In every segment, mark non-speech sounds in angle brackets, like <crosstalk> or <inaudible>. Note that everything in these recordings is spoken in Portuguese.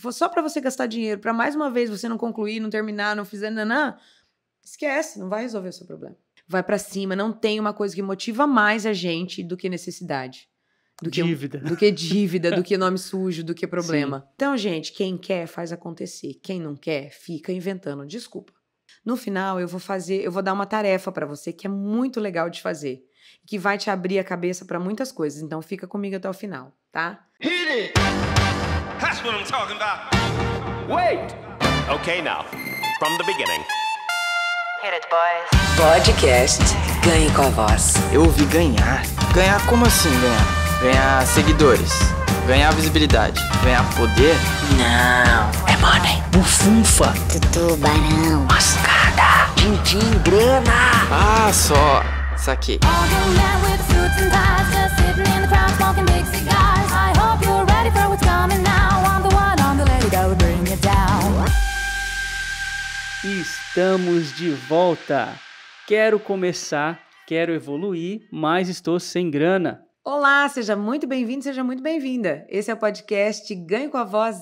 Se for só para você gastar dinheiro, para mais uma vez você não concluir, não terminar, não fizer nanã, esquece, não vai resolver o seu problema. Vai para cima, não tem uma coisa que motiva mais a gente do que necessidade. Do que dívida. do que dívida, do que <laughs> nome sujo, do que problema. Sim. Então, gente, quem quer faz acontecer, quem não quer fica inventando desculpa. No final, eu vou fazer, eu vou dar uma tarefa para você que é muito legal de fazer, que vai te abrir a cabeça para muitas coisas. Então, fica comigo até o final, tá? Hit it! That's what I'm talking about. Wait! Okay, now, from the beginning. Hit it, boys. Podcast Ganhe com a Voz. Eu ouvi ganhar. Ganhar como assim ganhar? Ganhar seguidores, ganhar visibilidade, ganhar poder? Não, é money. Bufunfa. Tutubarão. Mascada. Din-din, grana. Ah, só. Isso aqui. All men with sitting in the big cigars. estamos de volta. Quero começar, quero evoluir, mas estou sem grana. Olá, seja muito bem-vindo, seja muito bem-vinda. Esse é o podcast Ganho com a Voz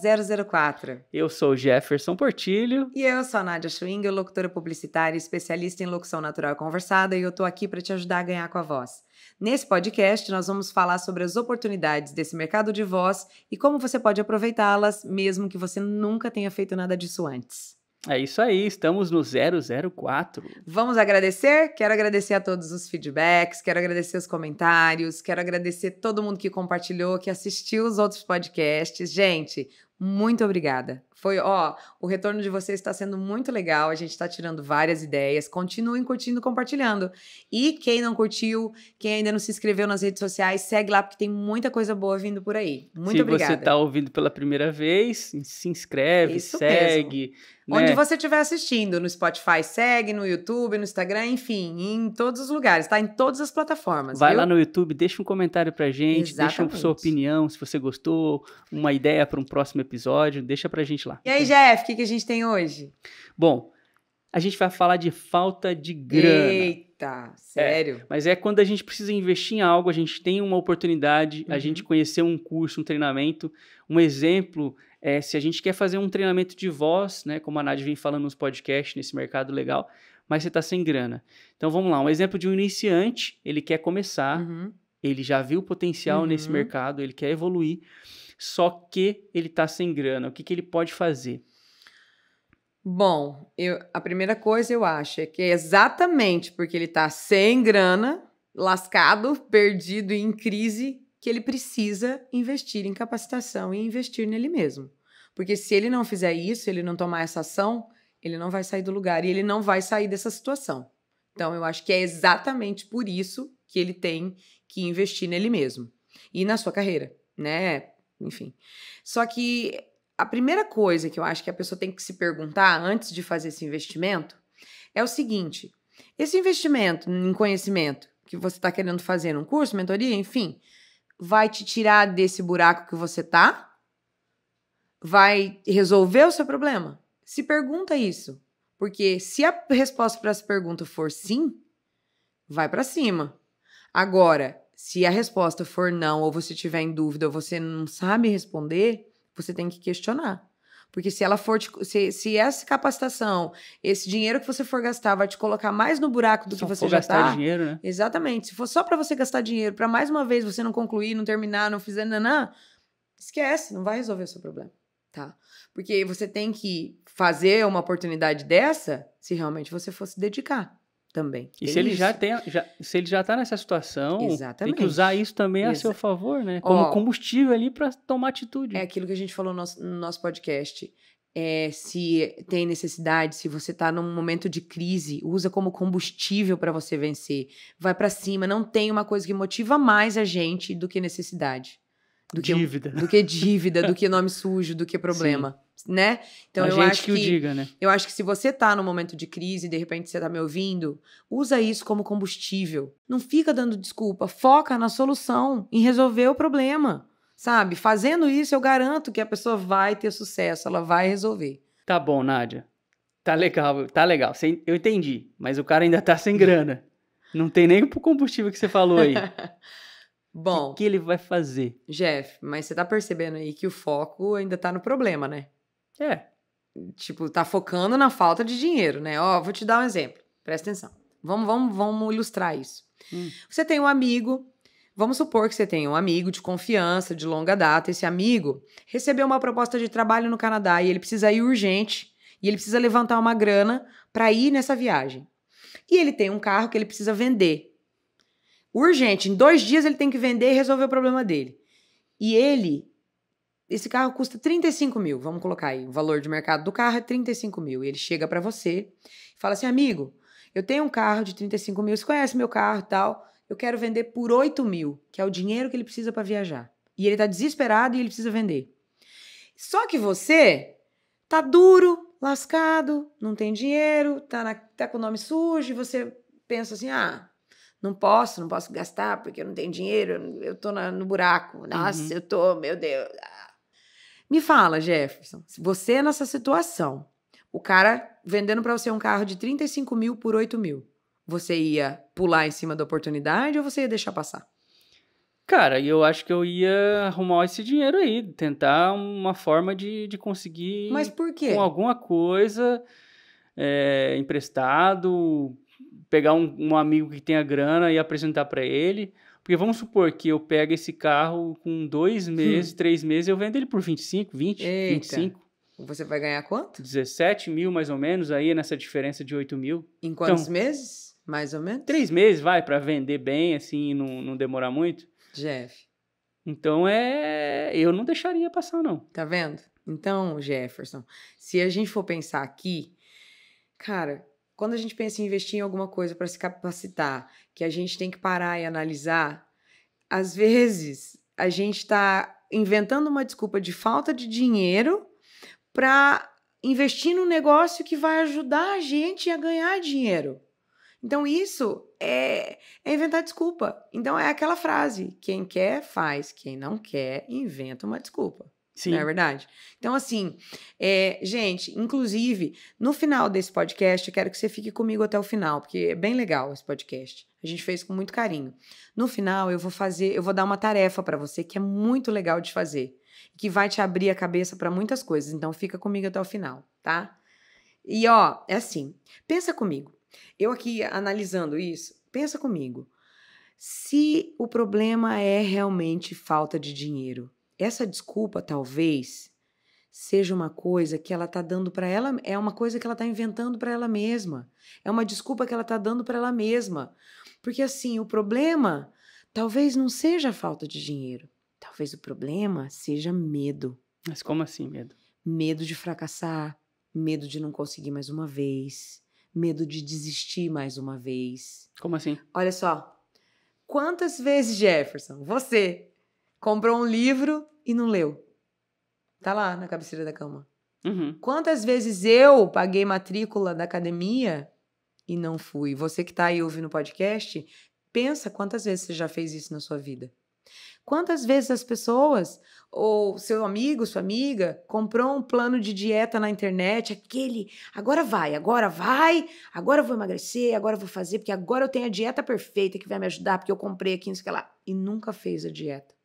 004. Eu sou Jefferson Portilho. E eu sou a Nádia Schwing, locutora publicitária, especialista em locução natural conversada, e eu estou aqui para te ajudar a ganhar com a voz. Nesse podcast, nós vamos falar sobre as oportunidades desse mercado de voz e como você pode aproveitá-las, mesmo que você nunca tenha feito nada disso antes. É isso aí, estamos no 004. Vamos agradecer? Quero agradecer a todos os feedbacks, quero agradecer os comentários, quero agradecer todo mundo que compartilhou, que assistiu os outros podcasts. Gente, muito obrigada. Foi, ó, o retorno de vocês está sendo muito legal, a gente está tirando várias ideias. Continuem curtindo, compartilhando. E quem não curtiu, quem ainda não se inscreveu nas redes sociais, segue lá, porque tem muita coisa boa vindo por aí. Muito se obrigada. Se você está ouvindo pela primeira vez, se inscreve, Isso segue. Onde né? você estiver assistindo, no Spotify, segue, no YouTube, no Instagram, enfim, em todos os lugares, está Em todas as plataformas. Vai viu? lá no YouTube, deixa um comentário para gente, Exatamente. deixa sua opinião, se você gostou, uma ideia para um próximo episódio, deixa para gente lá. E aí, Jeff, o que, que a gente tem hoje? Bom, a gente vai falar de falta de grana. Eita, sério? É, mas é quando a gente precisa investir em algo, a gente tem uma oportunidade, uhum. a gente conhecer um curso, um treinamento. Um exemplo é se a gente quer fazer um treinamento de voz, né? Como a Nádia vem falando nos podcasts, nesse mercado legal, mas você está sem grana. Então vamos lá, um exemplo de um iniciante, ele quer começar, uhum. ele já viu o potencial uhum. nesse mercado, ele quer evoluir só que ele está sem grana. O que, que ele pode fazer? Bom, eu, a primeira coisa eu acho é que é exatamente porque ele está sem grana, lascado, perdido e em crise, que ele precisa investir em capacitação e investir nele mesmo. Porque se ele não fizer isso, ele não tomar essa ação, ele não vai sair do lugar e ele não vai sair dessa situação. Então, eu acho que é exatamente por isso que ele tem que investir nele mesmo e na sua carreira, né? enfim. Só que a primeira coisa que eu acho que a pessoa tem que se perguntar antes de fazer esse investimento é o seguinte: esse investimento em conhecimento que você está querendo fazer num curso, mentoria, enfim, vai te tirar desse buraco que você tá? Vai resolver o seu problema? Se pergunta isso. Porque se a resposta para essa pergunta for sim, vai para cima. Agora, se a resposta for não, ou você tiver em dúvida, ou você não sabe responder, você tem que questionar. Porque se ela for te, se, se essa capacitação, esse dinheiro que você for gastar vai te colocar mais no buraco do se que você for já gastar tá, dinheiro, né? Exatamente. Se for só para você gastar dinheiro, para mais uma vez você não concluir, não terminar, não fizer nanã, esquece, não vai resolver o seu problema, tá? Porque você tem que fazer uma oportunidade dessa se realmente você for se dedicar também. E se ele, já tem, já, se ele já está nessa situação, Exatamente. tem que usar isso também a seu favor, né? Como Ó, combustível ali para tomar atitude. É aquilo que a gente falou no nosso, no nosso podcast. É, se tem necessidade, se você está num momento de crise, usa como combustível para você vencer. Vai para cima. Não tem uma coisa que motiva mais a gente do que necessidade do que dívida, do que, dívida, do que nome sujo, do que problema, Sim. né? Então a eu acho que, que diga, né? eu acho que se você tá no momento de crise, de repente você tá me ouvindo, usa isso como combustível. Não fica dando desculpa, foca na solução, em resolver o problema, sabe? Fazendo isso eu garanto que a pessoa vai ter sucesso, ela vai resolver. Tá bom, Nádia. Tá legal, tá legal. Eu entendi, mas o cara ainda tá sem grana. Não tem nem o combustível que você falou aí. <laughs> Bom. O que, que ele vai fazer? Jeff, mas você tá percebendo aí que o foco ainda tá no problema, né? É. Tipo, tá focando na falta de dinheiro, né? Ó, vou te dar um exemplo. Presta atenção. Vamos, vamos, vamos ilustrar isso. Hum. Você tem um amigo Vamos supor que você tem um amigo de confiança, de longa data. Esse amigo recebeu uma proposta de trabalho no Canadá e ele precisa ir urgente e ele precisa levantar uma grana para ir nessa viagem. E ele tem um carro que ele precisa vender. Urgente. Em dois dias ele tem que vender e resolver o problema dele. E ele. Esse carro custa 35 mil, vamos colocar aí. O valor de mercado do carro é 35 mil. E ele chega para você e fala assim: amigo, eu tenho um carro de 35 mil, você conhece meu carro e tal. Eu quero vender por 8 mil, que é o dinheiro que ele precisa para viajar. E ele tá desesperado e ele precisa vender. Só que você tá duro, lascado, não tem dinheiro, tá, na, tá com o nome sujo, e você pensa assim: ah, não posso, não posso gastar porque eu não tenho dinheiro, eu tô na, no buraco. Nossa, uhum. eu tô, meu Deus. Me fala, Jefferson, você é nessa situação, o cara vendendo para você um carro de 35 mil por 8 mil, você ia pular em cima da oportunidade ou você ia deixar passar? Cara, eu acho que eu ia arrumar esse dinheiro aí, tentar uma forma de, de conseguir. Mas por quê? Com alguma coisa é, emprestado, pegar um, um amigo que tenha grana e apresentar para ele. Porque vamos supor que eu pego esse carro com dois hum. meses, hum. três meses, eu vendo ele por 25, 20, Eita. 25. Você vai ganhar quanto? 17 mil, mais ou menos, aí nessa diferença de 8 mil. Em quantos então, meses, mais ou menos? Três meses, vai, para vender bem, assim, não, não demorar muito. Jeff. Então, é... Eu não deixaria passar, não. Tá vendo? Então, Jefferson, se a gente for pensar aqui, cara, quando a gente pensa em investir em alguma coisa para se capacitar, que a gente tem que parar e analisar, às vezes a gente está inventando uma desculpa de falta de dinheiro para investir num negócio que vai ajudar a gente a ganhar dinheiro. Então, isso é, é, inventar desculpa. Então, é aquela frase: quem quer, faz, quem não quer, inventa uma desculpa. Sim. Não é verdade? Então, assim, é, gente, inclusive, no final desse podcast, eu quero que você fique comigo até o final, porque é bem legal esse podcast. A gente fez com muito carinho. No final, eu vou fazer, eu vou dar uma tarefa para você que é muito legal de fazer, que vai te abrir a cabeça para muitas coisas. Então, fica comigo até o final, tá? E ó, é assim, pensa comigo. Eu aqui analisando isso, pensa comigo. Se o problema é realmente falta de dinheiro, essa desculpa talvez seja uma coisa que ela está dando para ela, é uma coisa que ela está inventando para ela mesma. É uma desculpa que ela está dando para ela mesma. Porque assim, o problema talvez não seja a falta de dinheiro. Talvez o problema seja medo. Mas como assim medo? Medo de fracassar, medo de não conseguir mais uma vez, medo de desistir mais uma vez. Como assim? Olha só. Quantas vezes, Jefferson, você comprou um livro e não leu. Tá lá na cabeceira da cama. Uhum. Quantas vezes eu paguei matrícula da academia e não fui? Você que tá aí ouvindo o podcast, pensa quantas vezes você já fez isso na sua vida. Quantas vezes as pessoas, ou seu amigo, sua amiga, comprou um plano de dieta na internet, aquele, agora vai, agora vai, agora eu vou emagrecer, agora eu vou fazer, porque agora eu tenho a dieta perfeita que vai me ajudar, porque eu comprei aqui, não sei lá, e nunca fez a dieta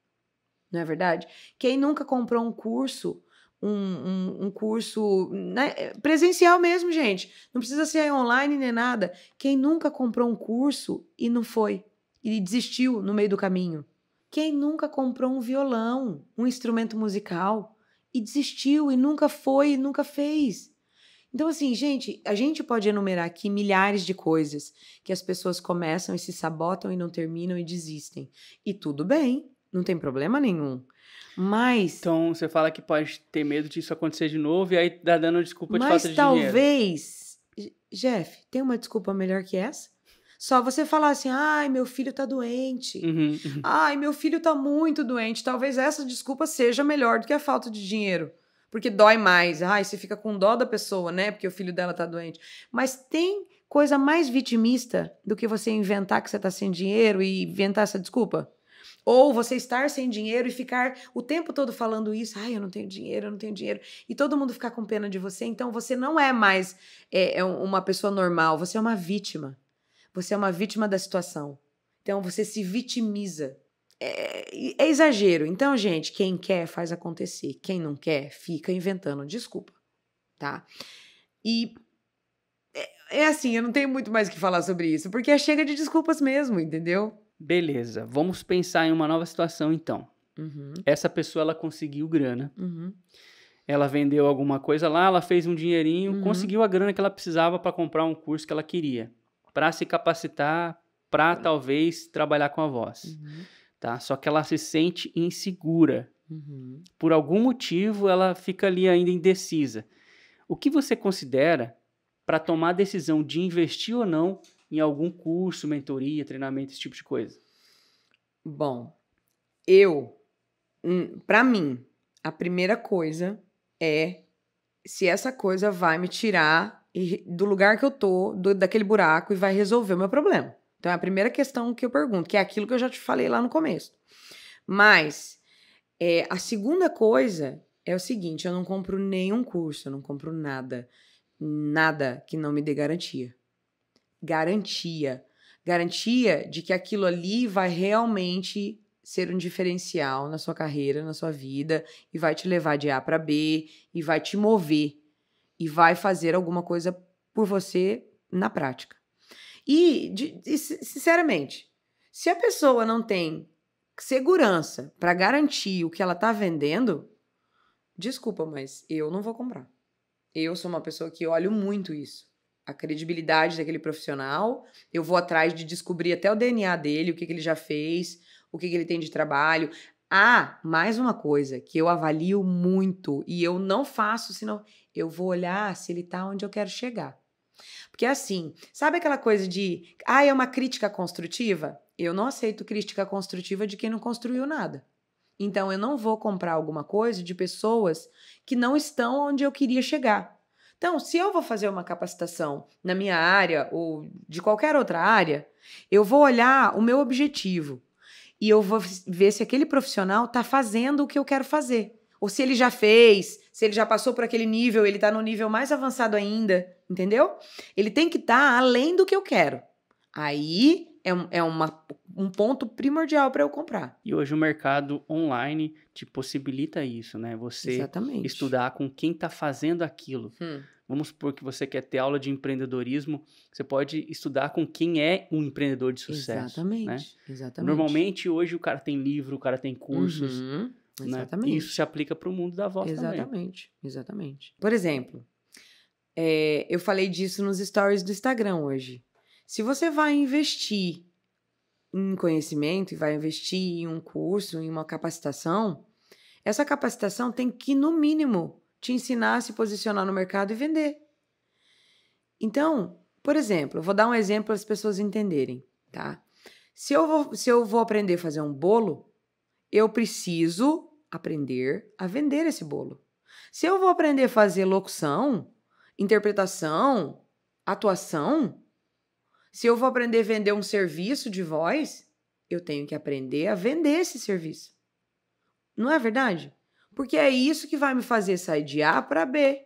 não é verdade? Quem nunca comprou um curso, um, um, um curso né, é, presencial mesmo, gente, não precisa ser online nem nada. Quem nunca comprou um curso e não foi, e desistiu no meio do caminho? Quem nunca comprou um violão, um instrumento musical, e desistiu, e nunca foi, e nunca fez? Então, assim, gente, a gente pode enumerar aqui milhares de coisas que as pessoas começam e se sabotam e não terminam e desistem. E tudo bem, não tem problema nenhum. Mas. Então você fala que pode ter medo disso acontecer de novo e aí tá dando desculpa de falta de dinheiro. Mas talvez, Jeff, tem uma desculpa melhor que essa? Só você falar assim, ai, meu filho tá doente. Uhum, uhum. Ai, meu filho tá muito doente. Talvez essa desculpa seja melhor do que a falta de dinheiro. Porque dói mais. Ai, você fica com dó da pessoa, né? Porque o filho dela tá doente. Mas tem coisa mais vitimista do que você inventar que você tá sem dinheiro e inventar essa desculpa? Ou você estar sem dinheiro e ficar o tempo todo falando isso, ai, eu não tenho dinheiro, eu não tenho dinheiro, e todo mundo ficar com pena de você, então você não é mais é, é uma pessoa normal, você é uma vítima. Você é uma vítima da situação. Então você se vitimiza. É, é exagero. Então, gente, quem quer faz acontecer, quem não quer fica inventando desculpa, tá? E é, é assim, eu não tenho muito mais o que falar sobre isso, porque chega de desculpas mesmo, entendeu? Beleza, vamos pensar em uma nova situação então. Uhum. Essa pessoa ela conseguiu grana. Uhum. Ela vendeu alguma coisa lá, ela fez um dinheirinho, uhum. conseguiu a grana que ela precisava para comprar um curso que ela queria, para se capacitar, para talvez trabalhar com a voz. Uhum. Tá? Só que ela se sente insegura. Uhum. Por algum motivo ela fica ali ainda indecisa. O que você considera para tomar a decisão de investir ou não em algum curso, mentoria, treinamento, esse tipo de coisa? Bom, eu, hum, para mim, a primeira coisa é se essa coisa vai me tirar do lugar que eu tô, do, daquele buraco e vai resolver o meu problema. Então é a primeira questão que eu pergunto, que é aquilo que eu já te falei lá no começo. Mas é, a segunda coisa é o seguinte: eu não compro nenhum curso, eu não compro nada, nada que não me dê garantia garantia. Garantia de que aquilo ali vai realmente ser um diferencial na sua carreira, na sua vida, e vai te levar de A para B, e vai te mover, e vai fazer alguma coisa por você na prática. E, de, de, sinceramente, se a pessoa não tem segurança para garantir o que ela está vendendo, desculpa, mas eu não vou comprar. Eu sou uma pessoa que olho muito isso a credibilidade daquele profissional, eu vou atrás de descobrir até o DNA dele, o que, que ele já fez, o que, que ele tem de trabalho. Ah, mais uma coisa que eu avalio muito e eu não faço senão eu vou olhar se ele está onde eu quero chegar. Porque assim, sabe aquela coisa de, ah, é uma crítica construtiva? Eu não aceito crítica construtiva de quem não construiu nada. Então eu não vou comprar alguma coisa de pessoas que não estão onde eu queria chegar. Então, se eu vou fazer uma capacitação na minha área ou de qualquer outra área, eu vou olhar o meu objetivo e eu vou ver se aquele profissional está fazendo o que eu quero fazer. Ou se ele já fez, se ele já passou por aquele nível, ele está no nível mais avançado ainda, entendeu? Ele tem que estar tá além do que eu quero. Aí é, é uma um ponto primordial para eu comprar. E hoje o mercado online te possibilita isso, né? Você Exatamente. estudar com quem está fazendo aquilo. Hum. Vamos supor que você quer ter aula de empreendedorismo, você pode estudar com quem é um empreendedor de sucesso. Né? Exatamente. Né? Exatamente. Normalmente hoje o cara tem livro, o cara tem cursos. Uhum. Né? Exatamente. Né? Isso se aplica para o mundo da voz Exatamente. também. Exatamente. Por exemplo, é, eu falei disso nos stories do Instagram hoje. Se você vai investir em conhecimento e vai investir em um curso, em uma capacitação, essa capacitação tem que, no mínimo, te ensinar a se posicionar no mercado e vender. Então, por exemplo, vou dar um exemplo para as pessoas entenderem, tá? Se eu, vou, se eu vou aprender a fazer um bolo, eu preciso aprender a vender esse bolo. Se eu vou aprender a fazer locução, interpretação, atuação, se eu vou aprender a vender um serviço de voz, eu tenho que aprender a vender esse serviço. Não é verdade? Porque é isso que vai me fazer sair de A para B.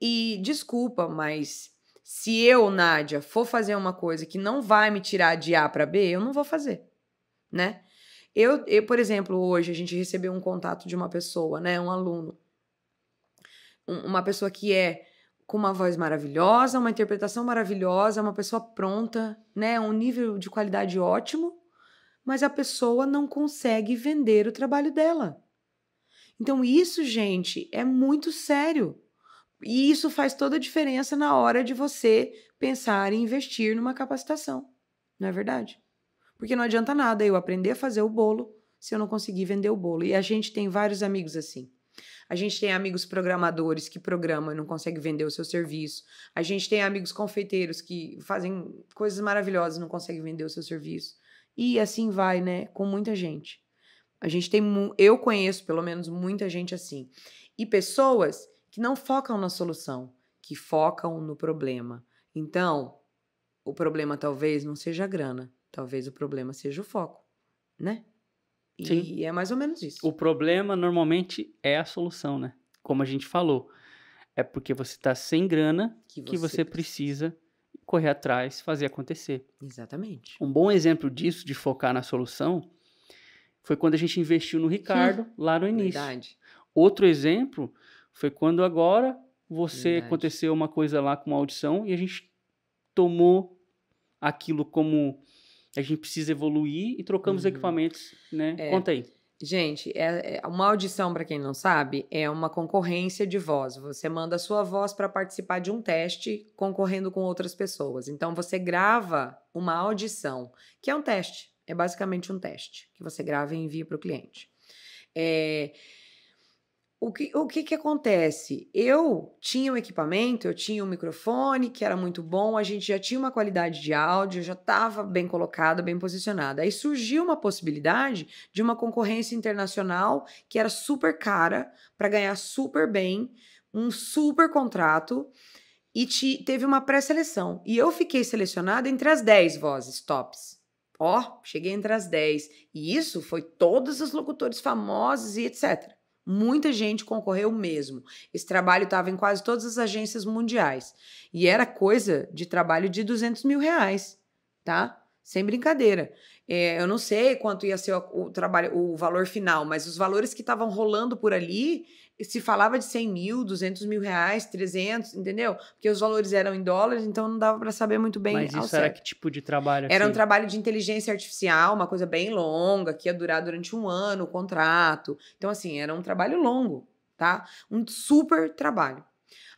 E desculpa, mas se eu, Nádia, for fazer uma coisa que não vai me tirar de A para B, eu não vou fazer, né? Eu, eu, por exemplo, hoje a gente recebeu um contato de uma pessoa, né, um aluno, um, uma pessoa que é com uma voz maravilhosa, uma interpretação maravilhosa, uma pessoa pronta, né, um nível de qualidade ótimo, mas a pessoa não consegue vender o trabalho dela. Então isso, gente, é muito sério. E isso faz toda a diferença na hora de você pensar em investir numa capacitação. Não é verdade? Porque não adianta nada eu aprender a fazer o bolo se eu não conseguir vender o bolo. E a gente tem vários amigos assim. A gente tem amigos programadores que programam e não conseguem vender o seu serviço. A gente tem amigos confeiteiros que fazem coisas maravilhosas e não conseguem vender o seu serviço. E assim vai, né? Com muita gente. A gente tem. Eu conheço, pelo menos, muita gente assim. E pessoas que não focam na solução, que focam no problema. Então, o problema talvez não seja a grana, talvez o problema seja o foco, né? E é mais ou menos isso. O problema normalmente é a solução, né? Como a gente falou. É porque você está sem grana que você, que você precisa, precisa correr atrás, fazer acontecer. Exatamente. Um bom exemplo disso, de focar na solução, foi quando a gente investiu no Ricardo <laughs> lá no início. Verdade. Outro exemplo foi quando agora você verdade. aconteceu uma coisa lá com uma audição e a gente tomou aquilo como a gente precisa evoluir e trocamos uhum. equipamentos, né? É. Conta aí. Gente, é, é uma audição, para quem não sabe, é uma concorrência de voz. Você manda a sua voz para participar de um teste concorrendo com outras pessoas. Então, você grava uma audição, que é um teste. É basicamente um teste que você grava e envia para o cliente. É, o que, o que que acontece? Eu tinha um equipamento, eu tinha um microfone que era muito bom, a gente já tinha uma qualidade de áudio, já estava bem colocada, bem posicionada. Aí surgiu uma possibilidade de uma concorrência internacional que era super cara para ganhar super bem, um super contrato e te, teve uma pré-seleção. E eu fiquei selecionada entre as 10 vozes tops. Ó, cheguei entre as 10. E isso foi todos os locutores famosos e etc. Muita gente concorreu mesmo. Esse trabalho estava em quase todas as agências mundiais. E era coisa de trabalho de 200 mil reais, tá? Sem brincadeira. É, eu não sei quanto ia ser o, o trabalho, o valor final, mas os valores que estavam rolando por ali se falava de 100 mil, 200 mil reais, 300, entendeu? Porque os valores eram em dólares, então não dava para saber muito bem. Mas isso era que tipo de trabalho? Era um assim? trabalho de inteligência artificial, uma coisa bem longa, que ia durar durante um ano o contrato. Então, assim, era um trabalho longo, tá? Um super trabalho.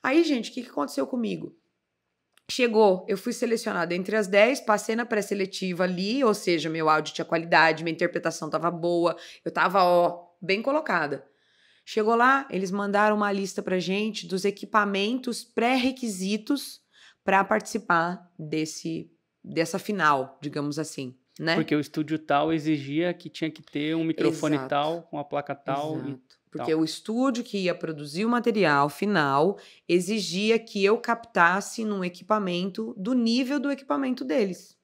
Aí, gente, o que, que aconteceu comigo? Chegou, eu fui selecionada entre as 10, passei na pré-seletiva ali, ou seja, meu áudio tinha qualidade, minha interpretação tava boa, eu tava, ó, bem colocada. Chegou lá, eles mandaram uma lista para gente dos equipamentos pré-requisitos para participar desse dessa final, digamos assim. Né? Porque o estúdio tal exigia que tinha que ter um microfone Exato. tal, uma placa tal. Exato. Porque tal. o estúdio que ia produzir o material final exigia que eu captasse num equipamento do nível do equipamento deles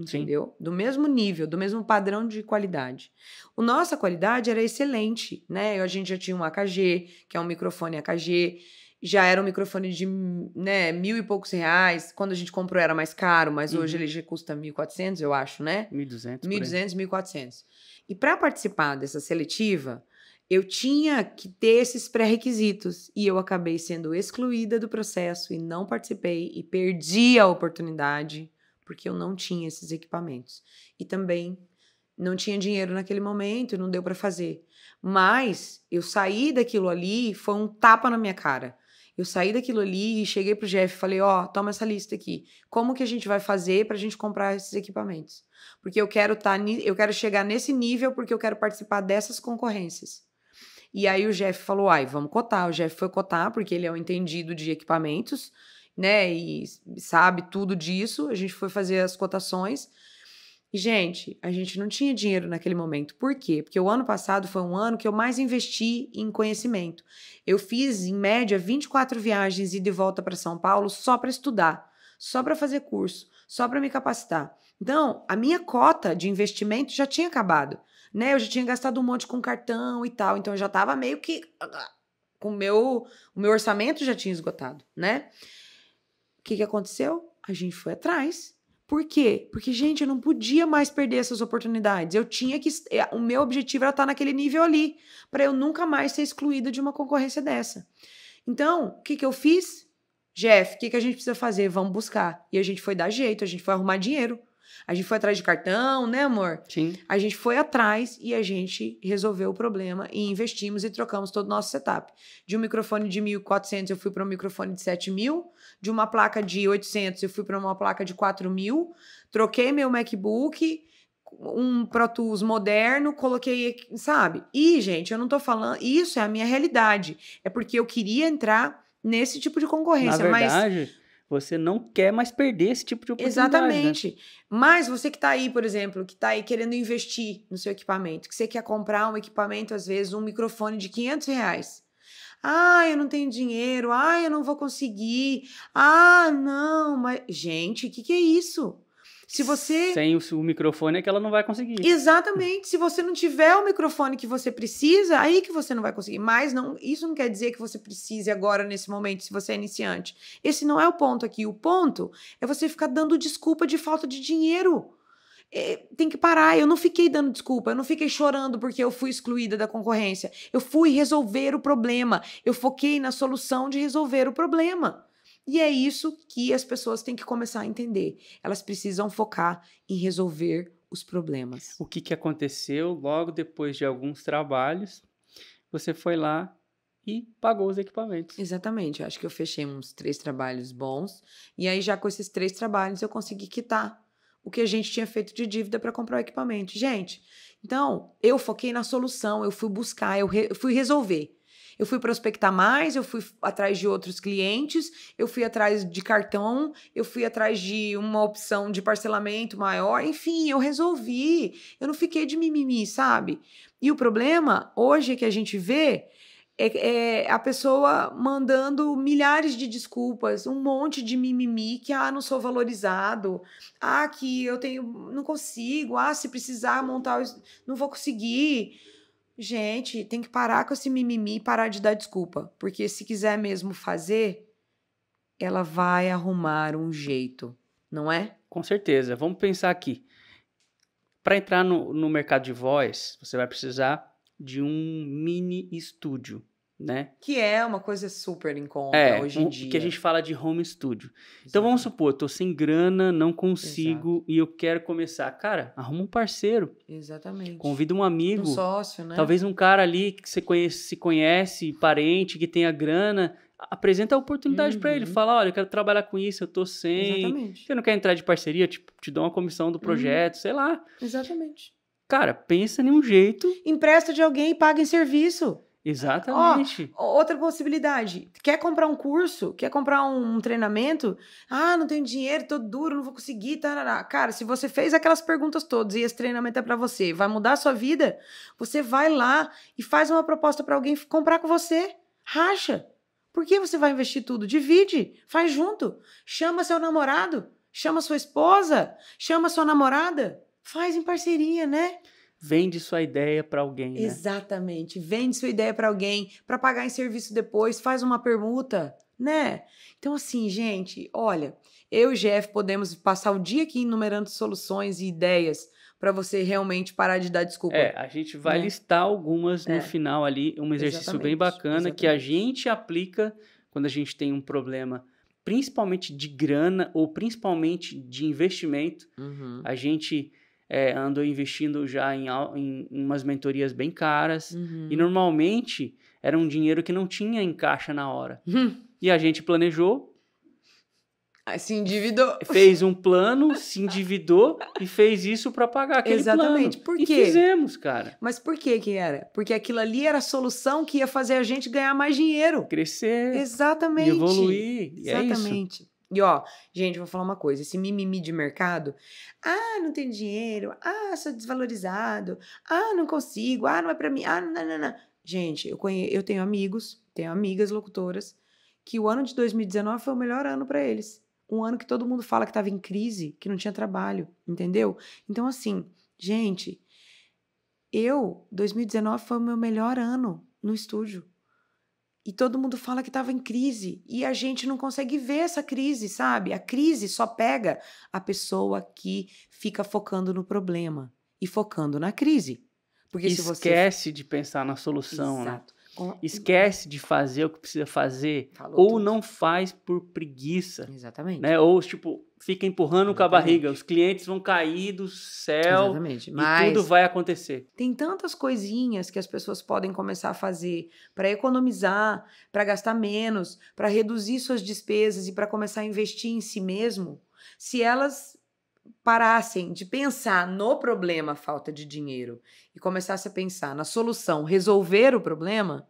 entendeu? Sim. Do mesmo nível, do mesmo padrão de qualidade. O nossa qualidade era excelente, né? A gente já tinha um AKG, que é um microfone AKG, já era um microfone de né, mil e poucos reais. Quando a gente comprou era mais caro, mas uhum. hoje ele já custa 1.400, eu acho, né? 1.200. 1.200, 1.400. E para participar dessa seletiva, eu tinha que ter esses pré-requisitos e eu acabei sendo excluída do processo e não participei e perdi a oportunidade porque eu não tinha esses equipamentos. E também não tinha dinheiro naquele momento, não deu para fazer. Mas eu saí daquilo ali, foi um tapa na minha cara. Eu saí daquilo ali e cheguei pro Jeff e falei: "Ó, oh, toma essa lista aqui. Como que a gente vai fazer pra gente comprar esses equipamentos? Porque eu quero tá, eu quero chegar nesse nível porque eu quero participar dessas concorrências." E aí o Jeff falou: "Ai, vamos cotar". O Jeff foi cotar porque ele é o um entendido de equipamentos né, e sabe tudo disso. A gente foi fazer as cotações. E, gente, a gente não tinha dinheiro naquele momento. Por quê? Porque o ano passado foi um ano que eu mais investi em conhecimento. Eu fiz, em média, 24 viagens ida e volta para São Paulo só para estudar, só para fazer curso, só para me capacitar. Então, a minha cota de investimento já tinha acabado. Né? Eu já tinha gastado um monte com cartão e tal. Então, eu já estava meio que. Ah, ah, com meu, o meu orçamento já tinha esgotado, né? O que, que aconteceu? A gente foi atrás. Por quê? Porque, gente, eu não podia mais perder essas oportunidades. Eu tinha que. Eh, o meu objetivo era estar tá naquele nível ali, para eu nunca mais ser excluída de uma concorrência dessa. Então, o que, que eu fiz? Jeff, o que, que a gente precisa fazer? Vamos buscar. E a gente foi dar jeito, a gente foi arrumar dinheiro. A gente foi atrás de cartão, né, amor? Sim. A gente foi atrás e a gente resolveu o problema e investimos e trocamos todo o nosso setup. De um microfone de 1.400 eu fui para um microfone de 7.000 de uma placa de 800, eu fui para uma placa de 4 mil, troquei meu MacBook, um Pro Tools moderno, coloquei, sabe? E, gente, eu não tô falando, isso é a minha realidade. É porque eu queria entrar nesse tipo de concorrência, Na verdade... mas você não quer mais perder esse tipo de oportunidade. Né? Exatamente. Né? Mas você que está aí, por exemplo, que está aí querendo investir no seu equipamento, que você quer comprar um equipamento, às vezes, um microfone de 500 reais. Ah, eu não tenho dinheiro. Ah, eu não vou conseguir. Ah, não. Mas, gente, o que, que é isso? Se você. Sem o, microfone é que ela não vai conseguir. Exatamente. Se você não tiver o microfone que você precisa, aí que você não vai conseguir. Mas não, isso não quer dizer que você precise agora, nesse momento, se você é iniciante. Esse não é o ponto aqui. O ponto é você ficar dando desculpa de falta de dinheiro. É, tem que parar. Eu não fiquei dando desculpa, eu não fiquei chorando porque eu fui excluída da concorrência. Eu fui resolver o problema. Eu foquei na solução de resolver o problema. E é isso que as pessoas têm que começar a entender. Elas precisam focar em resolver os problemas. O que, que aconteceu logo depois de alguns trabalhos? Você foi lá e pagou os equipamentos. Exatamente. Eu acho que eu fechei uns três trabalhos bons. E aí, já com esses três trabalhos, eu consegui quitar o que a gente tinha feito de dívida para comprar o equipamento. Gente, então eu foquei na solução, eu fui buscar, eu, re, eu fui resolver. Eu fui prospectar mais, eu fui atrás de outros clientes, eu fui atrás de cartão, eu fui atrás de uma opção de parcelamento maior, enfim, eu resolvi. Eu não fiquei de mimimi, sabe? E o problema hoje é que a gente vê é, é, a pessoa mandando milhares de desculpas, um monte de mimimi que ah, não sou valorizado, ah, que eu tenho, não consigo, ah, se precisar montar, não vou conseguir. Gente, tem que parar com esse mimimi e parar de dar desculpa, porque se quiser mesmo fazer, ela vai arrumar um jeito, não é? Com certeza. Vamos pensar aqui. Para entrar no, no mercado de voz, você vai precisar de um mini estúdio né? Que é uma coisa super em conta é, hoje em um, dia. Que a gente fala de home studio. Exato. Então vamos supor, tô sem grana, não consigo Exato. e eu quero começar. Cara, arruma um parceiro. Exatamente. Convida um amigo. Um sócio, né? Talvez um cara ali que você conhece, se conhece, parente, que tenha grana. Apresenta a oportunidade uhum. para ele. Fala, olha, eu quero trabalhar com isso, eu tô sem. Exatamente. Você não quer entrar de parceria? Tipo, te dou uma comissão do uhum. projeto, uhum. sei lá. Exatamente. Cara, pensa em um jeito. Empresta de alguém e paga em serviço. Exatamente. outra possibilidade. Quer comprar um curso? Quer comprar um, um, treinamento? Ah, não tenho dinheiro, tô duro, não vou conseguir. Tarará. Cara, se você fez aquelas perguntas todas e esse treinamento é para você, vai mudar a sua vida? Você vai lá e faz uma proposta para alguém comprar com você. Racha. Por que você vai investir tudo? Divide, faz junto. Chama seu namorado, chama sua esposa, chama sua namorada. Faz em parceria, né? Vende sua ideia para alguém. Né? Exatamente. Vende sua ideia para alguém para pagar em serviço depois, faz uma permuta, né? Então, assim, gente, olha, eu e Jeff podemos passar o dia aqui enumerando soluções e ideias para você realmente parar de dar desculpa. É, a gente vai né? listar algumas no é. final ali, um exercício Exatamente. bem bacana Exatamente. que a gente aplica quando a gente tem um problema principalmente de grana ou principalmente de investimento. Uhum. A gente é, ando investindo já em, em, umas mentorias bem caras. Uhum. E normalmente era um dinheiro que não tinha em caixa na hora. Uhum. <laughs> E a gente planejou. Ah, se endividou. Fez um <laughs> plano, se endividou e fez isso para pagar aquele Exatamente. plano. Por quê? E fizemos, cara. Mas por que que era? Porque aquilo ali era a solução que ia fazer a gente ganhar mais dinheiro. Crescer. Exatamente. E evoluir. Exatamente. E é isso. E ó, gente, vou falar uma coisa: esse mimimi de mercado, ah, não tem dinheiro, ah, sou desvalorizado, ah, não consigo, ah, não é pra mim, ah, não, não, não. Gente, eu, conhe... eu tenho amigos, tenho amigas locutoras, que o ano de 2019 foi o melhor ano para eles. Um ano que todo mundo fala que estava em crise, que não tinha trabalho, entendeu? Então, assim, gente, eu, 2019 foi o meu melhor ano no estúdio. E todo mundo fala que estava em crise e a gente não consegue ver essa crise, sabe? A crise só pega a pessoa que fica focando no problema e focando na crise. Porque esquece você... de pensar na solução, né? Exato. né? Esquece de fazer o que precisa fazer Falou ou tudo. não faz por preguiça. Exatamente. Né? Ou tipo, fica empurrando Exatamente. com a barriga. Os clientes vão cair do céu Exatamente. Mas e tudo vai acontecer. Tem tantas coisinhas que as pessoas podem começar a fazer para economizar, para gastar menos, para reduzir suas despesas e para começar a investir em si mesmo, se elas parassem de pensar no problema falta de dinheiro e começassem a pensar na solução, resolver o problema,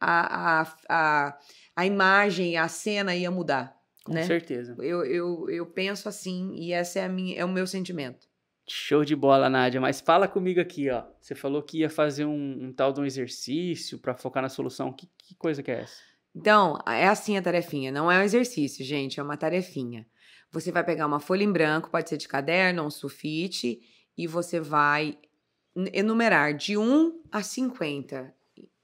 a, a, a, a imagem, a cena ia mudar com né? certeza. Eu, eu, eu penso assim e essa é, a minha, é o meu sentimento. Show de bola, Nádia. Mas fala comigo aqui, ó. Você falou que ia fazer um, um tal de um exercício para focar na solução. Que, que coisa que é essa? Então, é assim a tarefinha. Não é um exercício, gente. É uma tarefinha. Você vai pegar uma folha em branco, pode ser de caderno, um sulfite, e você vai enumerar de 1 a 50.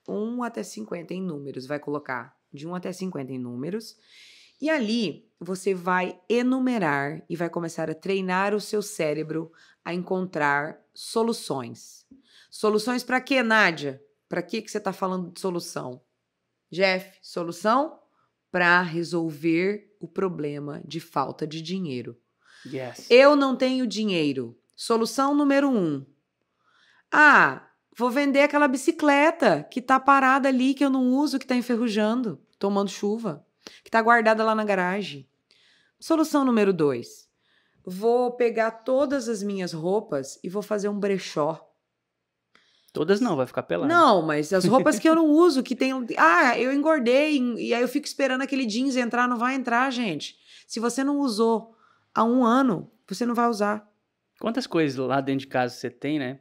1 até 50 em números, vai colocar de 1 até 50 em números. E ali você vai enumerar e vai começar a treinar o seu cérebro a encontrar soluções. Soluções para quê, Nádia? Para que que você está falando de solução? Jeff, solução para resolver o problema de falta de dinheiro. Yes. Eu não tenho dinheiro. Solução número um. Ah, vou vender aquela bicicleta que está parada ali, que eu não uso, que está enferrujando, tomando chuva que está guardada lá na garagem. Solução número dois: vou pegar todas as minhas roupas e vou fazer um brechó. Todas não, vai ficar pelado. Não, mas as roupas que eu não <laughs> uso, que tem. Ah, eu engordei e aí eu fico esperando aquele jeans entrar, não vai entrar, gente. Se você não usou há um ano, você não vai usar. Quantas coisas lá dentro de casa você tem, né?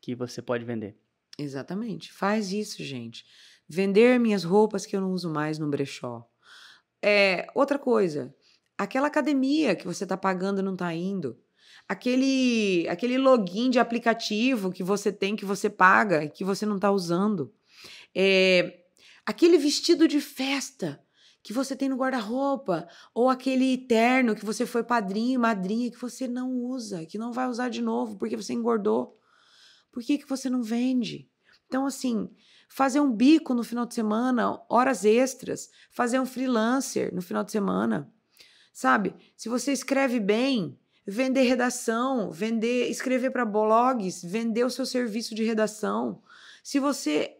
Que você pode vender. Exatamente. Faz isso, gente. Vender minhas roupas que eu não uso mais no brechó. É, outra coisa, aquela academia que você está pagando e não está indo, aquele, aquele login de aplicativo que você tem, que você paga e que você não está usando, é, aquele vestido de festa que você tem no guarda-roupa, ou aquele terno que você foi padrinho, madrinha, que você não usa, que não vai usar de novo porque você engordou. Por que, que você não vende? Então, assim, fazer um bico no final de semana, horas extras, fazer um freelancer no final de semana. Sabe? Se você escreve bem, vender redação, vender, escrever para blogs, vender o seu serviço de redação. Se você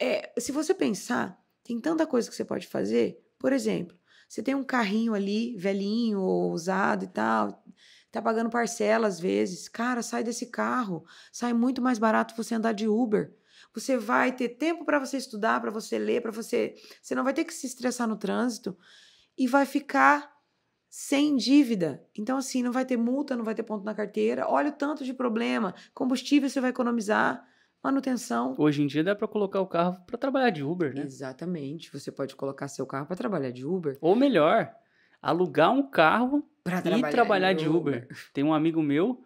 é, se você pensar, tem tanta coisa que você pode fazer. Por exemplo, você tem um carrinho ali, velhinho ou usado e tal, tá pagando parcela às vezes. Cara, sai desse carro, sai muito mais barato você andar de Uber. Você vai ter tempo para você estudar, para você ler, para você. Você não vai ter que se estressar no trânsito e vai ficar sem dívida. Então, assim, não vai ter multa, não vai ter ponto na carteira. Olha o tanto de problema. Combustível você vai economizar manutenção. Hoje em dia dá para colocar o carro para trabalhar de Uber, né? Exatamente. Você pode colocar seu carro para trabalhar de Uber. Ou melhor, alugar um carro para trabalhar, trabalhar de Uber. Uber. Tem um amigo meu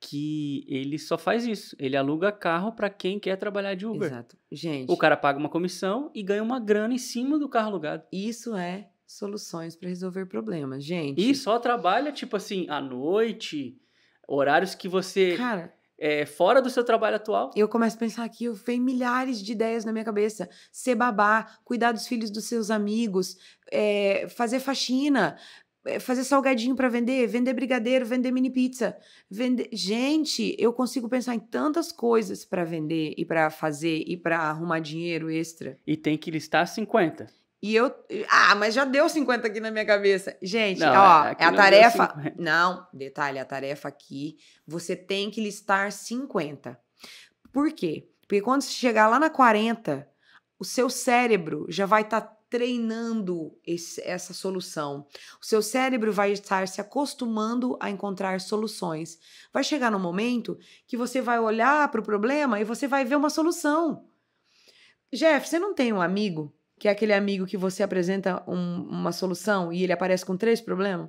que ele só faz isso. Ele aluga carro para quem quer trabalhar de Uber. Exato. Gente. O cara paga uma comissão e ganha uma grana em cima do carro alugado. Isso é soluções para resolver problemas, gente. E só trabalha tipo assim à noite, horários que você Cara, é, fora do seu trabalho atual. Eu começo a pensar aqui, eu tenho milhares de ideias na minha cabeça. Ser babá, cuidar dos filhos dos seus amigos, é, fazer faxina, é, fazer salgadinho para vender, vender brigadeiro, vender mini pizza, vender. Gente, eu consigo pensar em tantas coisas para vender e para fazer e para arrumar dinheiro extra. E tem que listar 50. E eu, ah, mas já deu 50 aqui na minha cabeça. Gente, não, ó, é a tarefa. Não, detalhe, a tarefa aqui, você tem que listar 50. Por quê? Porque quando você chegar lá na 40, o seu cérebro já vai estar tá treinando esse, essa solução. O seu cérebro vai estar se acostumando a encontrar soluções. Vai chegar no momento que você vai olhar para o problema e você vai ver uma solução. Jeff, você não tem um amigo que é aquele amigo que você apresenta um, uma solução e ele aparece com três problemas?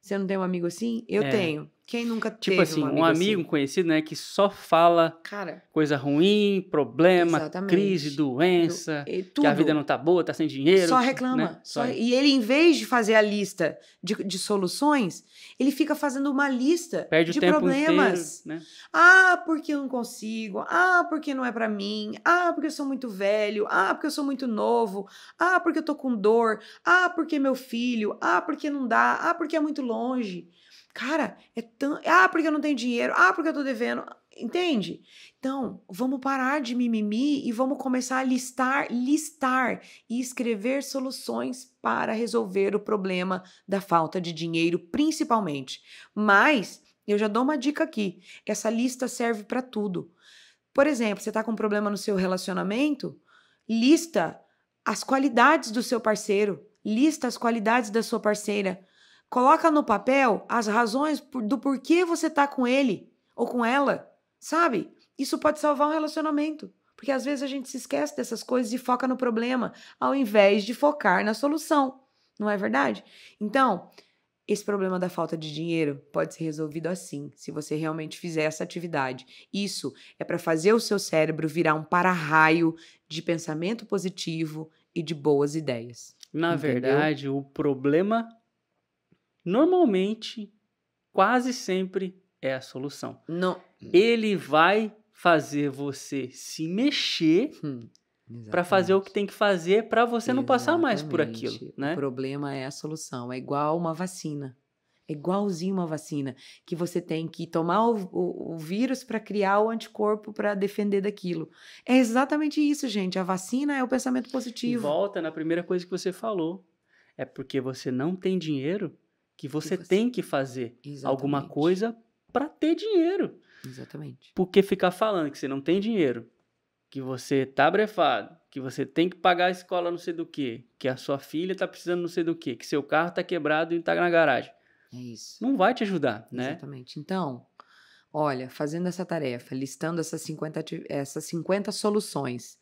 Você não tem um amigo assim? Eu é. tenho. Quem nunca tipo assim, um amigo, um amigo assim? conhecido, né, que só fala Cara, coisa ruim, problema, exatamente. crise, doença, Eu, que a vida não tá boa, tá sem dinheiro. Só reclama. Né? Só, e ele, em vez de fazer a lista de, de soluções, ele fica fazendo uma lista Perde de problemas. Inteiro, né? Ah, porque eu não consigo. Ah, porque não é para mim. Ah, porque eu sou muito velho. Ah, porque eu sou muito novo. Ah, porque eu tô com dor. Ah, porque meu filho. Ah, porque não dá. Ah, porque é muito longe. Cara, é tão. Ah, porque eu não tenho dinheiro. Ah, porque eu tô devendo. Entende? Então, vamos parar de mimimi e vamos começar a listar, listar e escrever soluções para resolver o problema da falta de dinheiro, principalmente. Mas, eu já dou uma dica aqui: essa lista serve para tudo. Por exemplo, você está com um problema no seu relacionamento? Lista as qualidades do seu parceiro, lista as qualidades da sua parceira, Coloca no papel as razões do porquê você tá com ele ou com ela, sabe? Isso pode salvar um relacionamento. Porque às vezes a gente se esquece dessas coisas e foca no problema, ao invés de focar na solução. Não é verdade? Então, esse problema da falta de dinheiro pode ser resolvido assim, se você realmente fizer essa atividade. Isso é para fazer o seu cérebro virar um para-raio de pensamento positivo e de boas ideias. Na entendeu? verdade, o problema normalmente, quase sempre é a solução. Não. Ele vai fazer você se mexer hum, para fazer o que tem que fazer para você exatamente. não passar mais por aquilo, né? O problema é a solução, é igual uma vacina. É igualzinho uma vacina, que você tem que tomar o, o, o vírus para criar o anticorpo para defender daquilo. É exatamente isso, gente. A vacina é o pensamento positivo. E volta na primeira coisa que você falou. É porque você não tem dinheiro que você, que você... tem que fazer Exatamente. alguma coisa para ter dinheiro. Exatamente. Porque ficar falando que você não tem dinheiro, que você tá brefado, que você tem que pagar a escola não sei do que, que a sua filha tá precisando não sei do que, que seu carro tá quebrado e tá na garagem. É isso. Não vai te ajudar, né? Exatamente. Então, olha, fazendo essa tarefa, listando essas 50, essas 50 soluções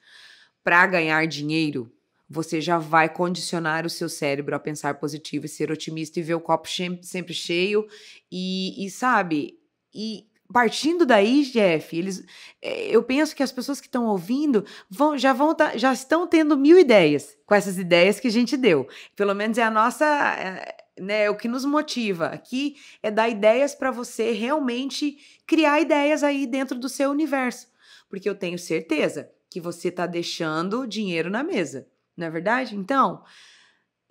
para ganhar dinheiro, você já vai condicionar o seu cérebro a pensar positivo e ser otimista e ver o copo sempre cheio. E, e sabe? E partindo daí, Jeff, eles, é, eu penso que as pessoas que estão ouvindo vão, já vão tá, já estão tendo mil ideias com essas ideias que a gente deu. Pelo menos é a nossa, é, né, é o que nos motiva aqui é dar ideias para você realmente criar ideias aí dentro do seu universo, porque eu tenho certeza que você está deixando dinheiro na mesa não é verdade? Então,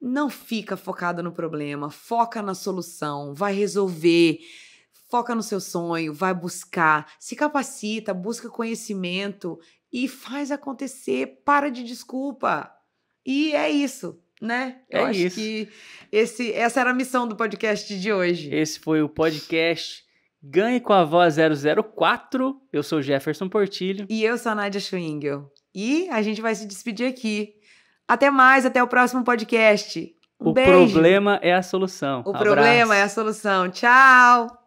não fica focada no problema, foca na solução, vai resolver, foca no seu sonho, vai buscar, se capacita, busca conhecimento e faz acontecer, para de desculpa. E é isso, né? Eu é acho isso. que esse, essa era a missão do podcast de hoje. Esse foi o podcast Ganhe com a Voz 004. Eu sou Jefferson Portilho. E eu sou a Nádia Schwingel. E a gente vai se despedir aqui. Até mais, até o próximo podcast. Um o beijo. problema é a solução. O Abraço. problema é a solução. Tchau!